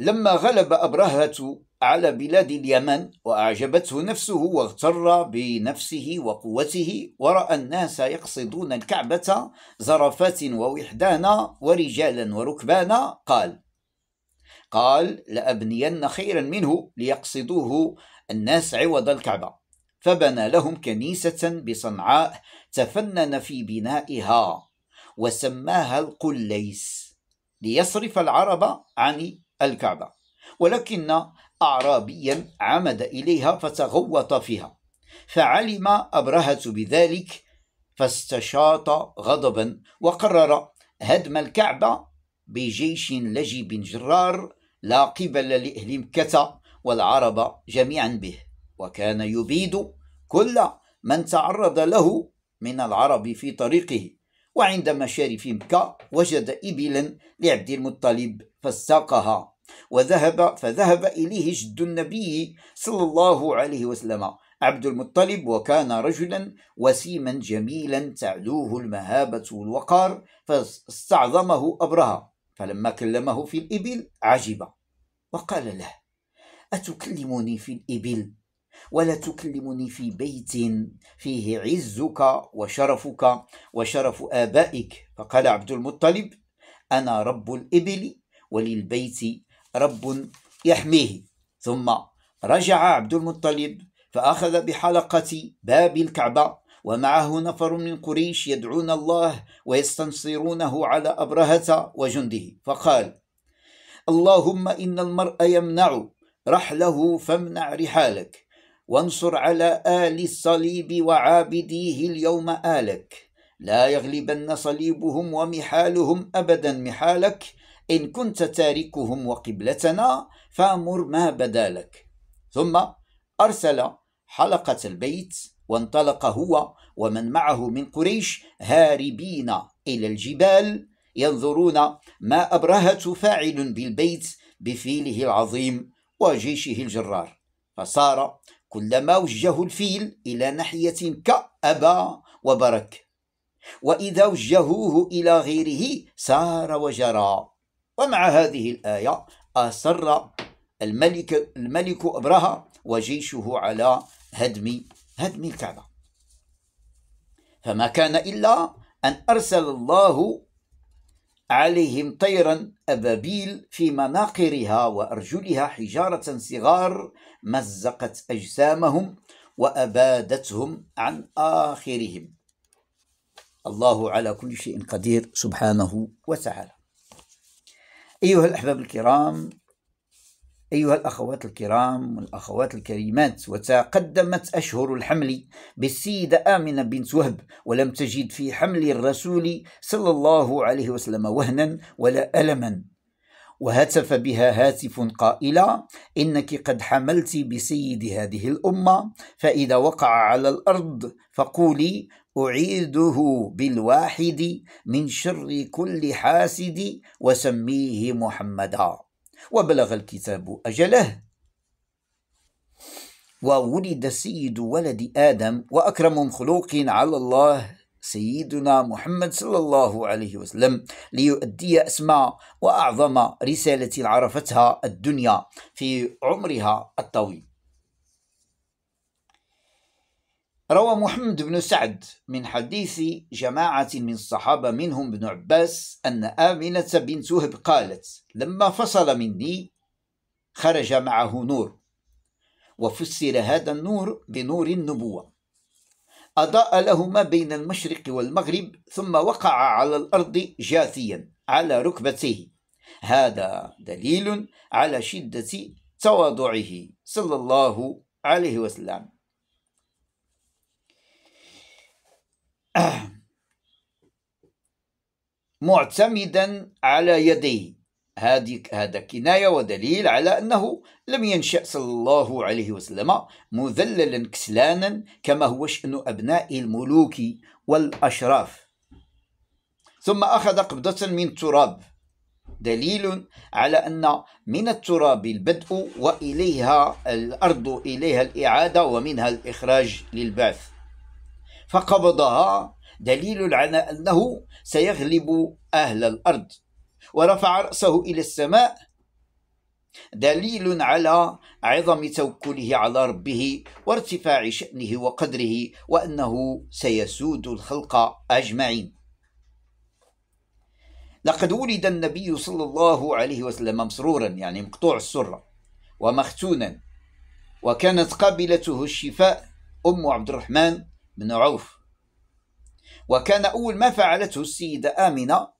لما غلب أبرهة على بلاد اليمن وأعجبته نفسه واغتر بنفسه وقوته ورأى الناس يقصدون الكعبة زرفات ووحدانا ورجالا وركبانا قال قال لأبنين خيرا منه ليقصدوه الناس عوض الكعبة فبنى لهم كنيسة بصنعاء تفنن في بنائها وسماها القليس ليصرف العرب عن الكعبة ولكن أعرابيا عمد إليها فتغوط فيها فعلم أبرهة بذلك فاستشاط غضبا وقرر هدم الكعبة بجيش لجب جرار لا قبل لأهل مكة والعرب جميعا به وكان يبيد كل من تعرض له من العرب في طريقه وعند مشارف مكة وجد إبلا لعبد المطلب فاستاقها وذهب فذهب إليه جد النبي صلى الله عليه وسلم عبد المطلب وكان رجلا وسيما جميلا تعلوه المهابة والوقار فاستعظمه أبرهة فلما كلمه في الإبل عجب وقال له أتكلمني في الإبل ولا تكلمني في بيت فيه عزك وشرفك وشرف آبائك فقال عبد المطلب أنا رب الإبل وللبيت رب يحميه ثم رجع عبد المطلب فأخذ بحلقة باب الكعبة ومعه نفر من قريش يدعون الله ويستنصرونه على أبرهة وجنده فقال اللهم إن المرء يمنع رحله فامنع رحالك وانصر على آل الصليب وعابديه اليوم آلك لا يغلبن صليبهم ومحالهم أبدا محالك إن كنت تاركهم وقبلتنا فأمر ما بدا لك ثم أرسل حلقة البيت وانطلق هو ومن معه من قريش هاربين إلى الجبال ينظرون ما أبرهة فاعل بالبيت بفيله العظيم وجيشه الجرار فصار كلما وجه الفيل إلى ناحية كأبى وبرك وإذا وجهوه إلى غيره سار وجرى ومع هذه الآية أصر الملك الملك أبرهة وجيشه على هدم هدم الكعبة فما كان إلا أن أرسل الله عليهم طيرا أبابيل في مناقرها وأرجلها حجارة صغار مزقت أجسامهم وأبادتهم عن آخرهم الله على كل شيء قدير سبحانه وتعالى أيها الأحباب الكرام أيها الأخوات الكرام والأخوات الكريمات وتقدمت أشهر الحمل بالسيدة آمنة بنت وهب ولم تجد في حمل الرسول صلى الله عليه وسلم وهنا ولا ألما وهتف بها هاتف قائلا إنك قد حملت بسيد هذه الأمة فإذا وقع على الأرض فقولي أعيده بالواحد من شر كل حاسد وسميه محمدا وبلغ الكتاب أجله وولد سيد ولد آدم وأكرم مخلوق على الله سيدنا محمد صلى الله عليه وسلم ليؤدي أسمع وأعظم رسالة عرفتها الدنيا في عمرها الطويل روى محمد بن سعد من حديث جماعة من الصحابة منهم ابن عباس أن آمنة بنت وهب قالت لما فصل مني خرج معه نور وفسر هذا النور بنور النبوة أضاء له ما بين المشرق والمغرب ثم وقع على الأرض جاثيا على ركبتيه هذا دليل على شدة تواضعه صلى الله عليه وسلم معتمدا على يديه هذه هذا كناية ودليل على أنه لم ينشأ صلى الله عليه وسلم مذللا كسلانا كما هو شأن أبناء الملوك والأشراف ثم أخذ قبضة من التراب دليل على أن من التراب البدء وإليها الأرض إليها الإعادة ومنها الإخراج للبعث فقبضها دليل على أنه سيغلب أهل الأرض ورفع رأسه إلى السماء دليل على عظم توكله على ربه وارتفاع شأنه وقدره وأنه سيسود الخلق أجمعين لقد ولد النبي صلى الله عليه وسلم مسرورا يعني مقطوع السرة ومختونا وكانت قابلته الشفاء أم عبد الرحمن بن عوف وكان أول ما فعلته السيدة آمنة